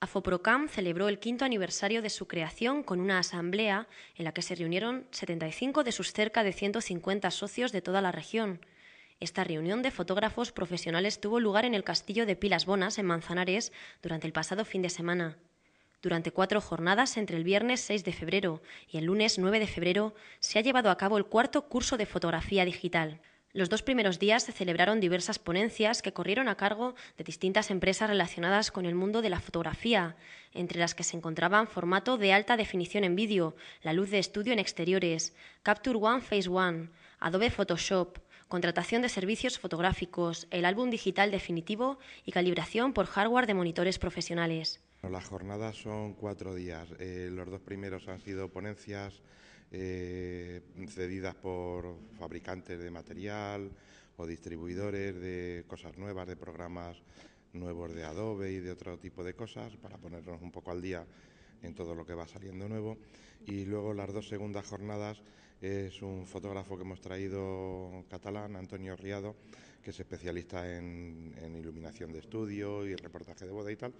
Afoprocam celebró el quinto aniversario de su creación con una asamblea en la que se reunieron 75 de sus cerca de 150 socios de toda la región. Esta reunión de fotógrafos profesionales tuvo lugar en el castillo de Pilas Bonas, en Manzanares, durante el pasado fin de semana. Durante cuatro jornadas, entre el viernes 6 de febrero y el lunes 9 de febrero, se ha llevado a cabo el cuarto curso de fotografía digital. Los dos primeros días se celebraron diversas ponencias que corrieron a cargo de distintas empresas relacionadas con el mundo de la fotografía, entre las que se encontraban formato de alta definición en vídeo, la luz de estudio en exteriores, Capture One Phase One, Adobe Photoshop, contratación de servicios fotográficos, el álbum digital definitivo y calibración por hardware de monitores profesionales. Las jornadas son cuatro días. Eh, los dos primeros han sido ponencias eh, cedidas por fabricantes de material o distribuidores de cosas nuevas, de programas nuevos de Adobe y de otro tipo de cosas, para ponernos un poco al día en todo lo que va saliendo nuevo. Y luego las dos segundas jornadas es un fotógrafo que hemos traído catalán, Antonio Riado, que es especialista en, iluminación de estudio y reportaje de boda y tal,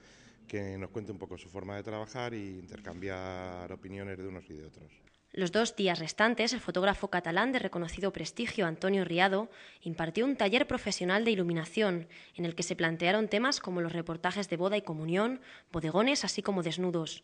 que nos cuente un poco su forma de trabajar e intercambiar opiniones de unos y de otros. Los dos días restantes, el fotógrafo catalán de reconocido prestigio Antonio Riado impartió un taller profesional de iluminación en el que se plantearon temas como los reportajes de boda y comunión, bodegones, así como desnudos.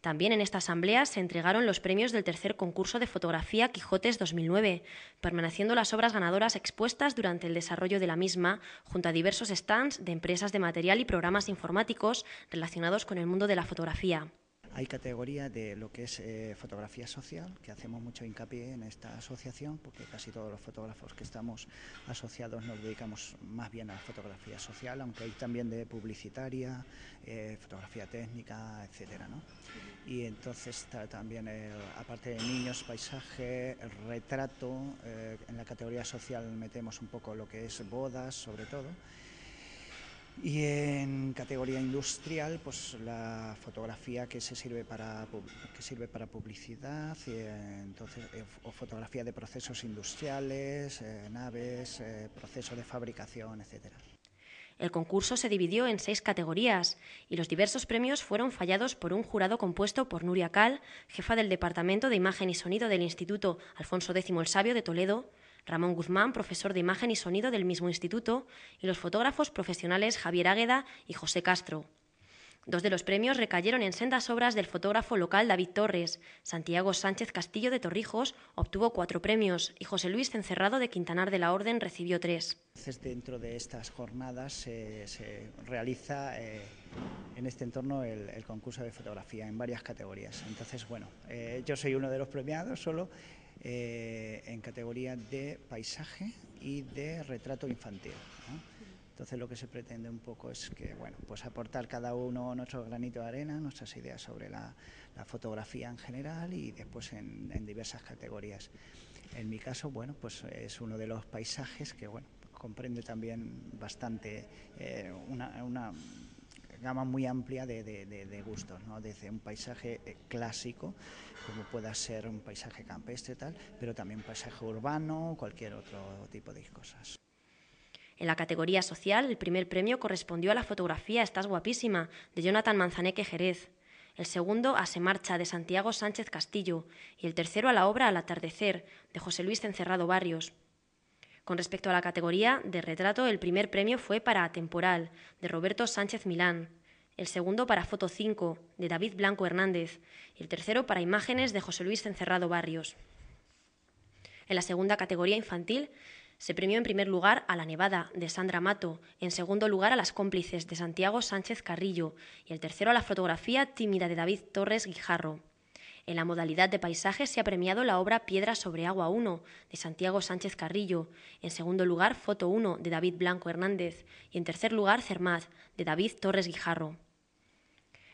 También en esta asamblea se entregaron los premios del tercer concurso de fotografía Quijotes 2009, permaneciendo las obras ganadoras expuestas durante el desarrollo de la misma, junto a diversos stands de empresas de material y programas informáticos relacionados con el mundo de la fotografía. Hay categoría de lo que es eh, fotografía social, que hacemos mucho hincapié en esta asociación, porque casi todos los fotógrafos que estamos asociados nos dedicamos más bien a la fotografía social, aunque hay también de publicitaria, eh, fotografía técnica, etc. Y entonces también, aparte de niños, paisaje, retrato, eh, en la categoría social metemos un poco lo que es bodas, sobre todo, y en categoría industrial, pues la fotografía que se sirve para que sirve para publicidad, eh, eh, o fotografía de procesos industriales, eh, naves, procesos de fabricación, etcétera. El concurso se dividió en seis categorías y los diversos premios fueron fallados por un jurado compuesto por Nuria Cal, jefa del Departamento de Imagen y Sonido del Instituto Alfonso X el Sabio de Toledo, Ramón Guzmán, profesor de imagen y sonido del mismo instituto, y los fotógrafos profesionales Javier Águeda y José Castro. Dos de los premios recayeron en sendas obras del fotógrafo local David Torres. Santiago Sánchez Castillo de Torrijos obtuvo cuatro premios y José Luis Cencerrado de Quintanar de la Orden recibió tres. Dentro de estas jornadas se realiza eh, en este entorno el, concurso de fotografía en varias categorías. Entonces, bueno, eh, yo soy uno de los premiados solo eh, en categoría de paisaje y de retrato infantil. Entonces lo que se pretende un poco es que, bueno, pues aportar cada uno nuestro granito de arena, nuestras ideas sobre la, fotografía en general y después en, diversas categorías. En mi caso, bueno, pues es uno de los paisajes que, bueno, comprende también bastante eh, una gama muy amplia de, gustos, desde un paisaje eh, clásico, como pueda ser un paisaje campestre tal, pero también un paisaje urbano, o cualquier otro tipo de cosas. En la categoría social, el primer premio correspondió a la fotografía Estás guapísima, de Jonathan Manzaneque Jerez. El segundo a Se marcha, de Santiago Sánchez Castillo. Y el tercero a la obra Al atardecer, de José Luis Encerrado Barrios. Con respecto a la categoría de retrato, el primer premio fue para Atemporal, de Roberto Sánchez Milán, el segundo para Foto 5, de David Blanco Hernández, y el tercero para Imágenes de José Luis Encerrado Barrios. En la segunda categoría infantil, se premió en primer lugar a La Nevada, de Sandra Mato, en segundo lugar a Las Cómplices, de Santiago Sánchez Carrillo, y el tercero a la fotografía tímida de David Torres Guijarro. En la modalidad de paisajes se ha premiado la obra Piedra sobre Agua 1 de Santiago Sánchez Carrillo, en segundo lugar Foto 1 de David Blanco Hernández y en tercer lugar Cermaz de David Torres Guijarro.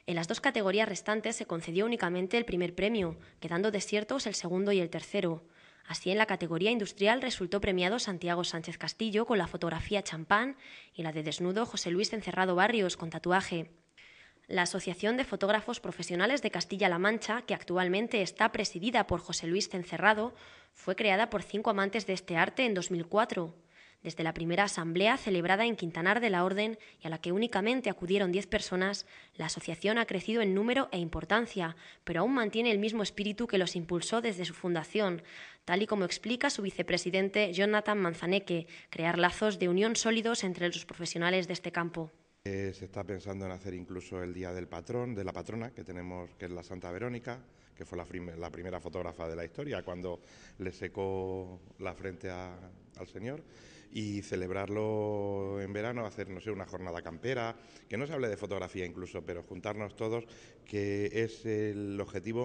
En las dos categorías restantes se concedió únicamente el primer premio, quedando desiertos el segundo y el tercero. Así, en la categoría industrial resultó premiado Santiago Sánchez Castillo con la fotografía Champán y la de desnudo José Luis Encerrado Barrios con tatuaje la Asociación de Fotógrafos Profesionales de Castilla-La Mancha, que actualmente está presidida por José Luis Cencerrado, fue creada por cinco amantes de este arte en 2004. Desde la primera asamblea celebrada en Quintanar de la Orden y a la que únicamente acudieron diez personas, la asociación ha crecido en número e importancia, pero aún mantiene el mismo espíritu que los impulsó desde su fundación, tal y como explica su vicepresidente Jonathan Manzaneque, crear lazos de unión sólidos entre los profesionales de este campo. Eh, se está pensando en hacer incluso el día del patrón, de la patrona que tenemos, que es la Santa Verónica, que fue la, primera fotógrafa de la historia cuando le secó la frente al Señor y celebrarlo en verano, hacer, no sé, una jornada campera, que no se hable de fotografía incluso, pero juntarnos todos, que es el objetivo